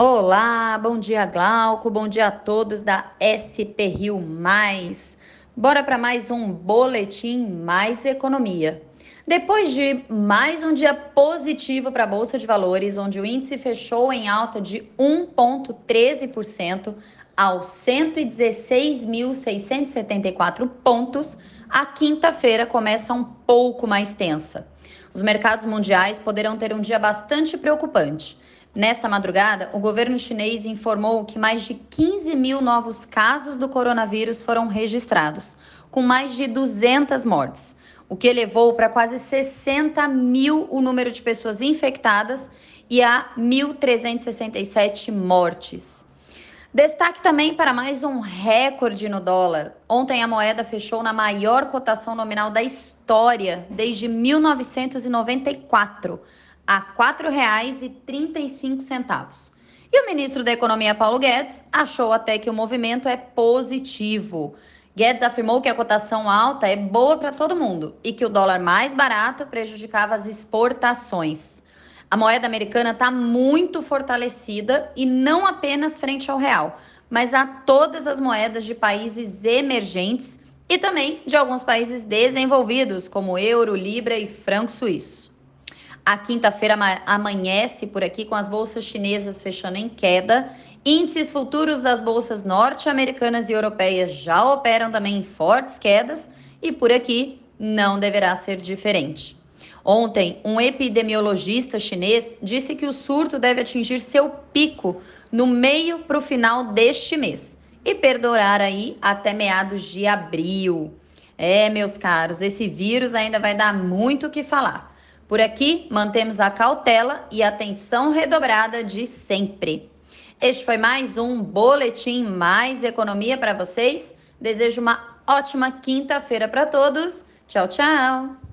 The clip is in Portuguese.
Olá, bom dia Glauco, bom dia a todos da SP Rio Mais. Bora para mais um boletim Mais Economia. Depois de mais um dia positivo para a Bolsa de Valores, onde o índice fechou em alta de 1,13% aos 116.674 pontos, a quinta-feira começa um pouco mais tensa. Os mercados mundiais poderão ter um dia bastante preocupante. Nesta madrugada, o governo chinês informou que mais de 15 mil novos casos do coronavírus foram registrados, com mais de 200 mortes, o que elevou para quase 60 mil o número de pessoas infectadas e a 1.367 mortes. Destaque também para mais um recorde no dólar. Ontem a moeda fechou na maior cotação nominal da história desde 1994 a R$ 4,35. E o ministro da Economia, Paulo Guedes, achou até que o movimento é positivo. Guedes afirmou que a cotação alta é boa para todo mundo e que o dólar mais barato prejudicava as exportações. A moeda americana está muito fortalecida e não apenas frente ao real, mas a todas as moedas de países emergentes e também de alguns países desenvolvidos, como euro, libra e franco suíço. A quinta-feira amanhece por aqui com as bolsas chinesas fechando em queda. Índices futuros das bolsas norte-americanas e europeias já operam também em fortes quedas e por aqui não deverá ser diferente. Ontem, um epidemiologista chinês disse que o surto deve atingir seu pico no meio para o final deste mês e perdurar aí até meados de abril. É, meus caros, esse vírus ainda vai dar muito o que falar. Por aqui, mantemos a cautela e atenção redobrada de sempre. Este foi mais um Boletim Mais Economia para vocês. Desejo uma ótima quinta-feira para todos. Tchau, tchau!